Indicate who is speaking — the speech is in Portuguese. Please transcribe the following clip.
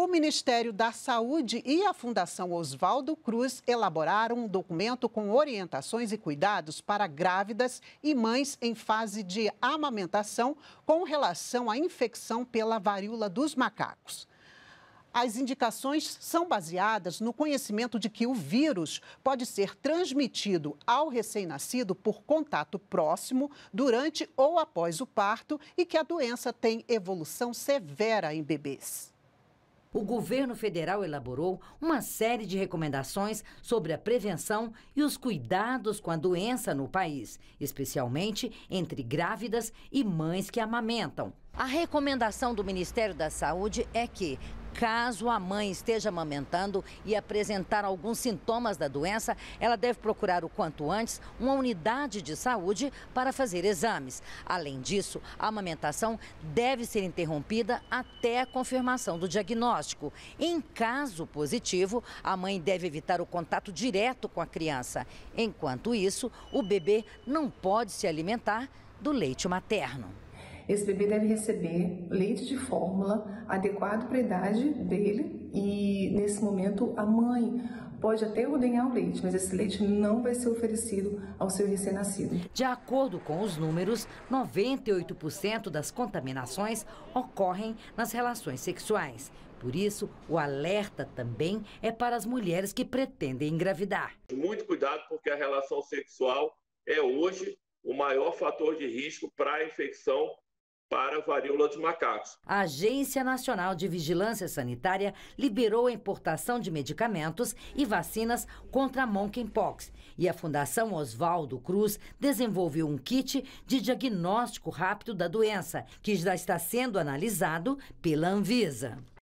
Speaker 1: o Ministério da Saúde e a Fundação Oswaldo Cruz elaboraram um documento com orientações e cuidados para grávidas e mães em fase de amamentação com relação à infecção pela varíola dos macacos. As indicações são baseadas no conhecimento de que o vírus pode ser transmitido ao recém-nascido por contato próximo, durante ou após o parto e que a doença tem evolução severa em bebês
Speaker 2: o governo federal elaborou uma série de recomendações sobre a prevenção e os cuidados com a doença no país, especialmente entre grávidas e mães que amamentam. A recomendação do Ministério da Saúde é que Caso a mãe esteja amamentando e apresentar alguns sintomas da doença, ela deve procurar o quanto antes uma unidade de saúde para fazer exames. Além disso, a amamentação deve ser interrompida até a confirmação do diagnóstico. Em caso positivo, a mãe deve evitar o contato direto com a criança. Enquanto isso, o bebê não pode se alimentar do leite materno.
Speaker 3: Esse bebê deve receber leite de fórmula adequado para a idade dele e, nesse momento, a mãe pode até ordenhar o leite, mas esse leite não vai ser oferecido
Speaker 2: ao seu recém-nascido. De acordo com os números, 98% das contaminações ocorrem nas relações sexuais. Por isso, o alerta também é para as mulheres que pretendem engravidar.
Speaker 3: Muito cuidado, porque a relação sexual é hoje o maior fator de risco para a infecção para a varíola de macacos.
Speaker 2: A Agência Nacional de Vigilância Sanitária liberou a importação de medicamentos e vacinas contra a monkeypox. E a Fundação Oswaldo Cruz desenvolveu um kit de diagnóstico rápido da doença, que já está sendo analisado pela Anvisa.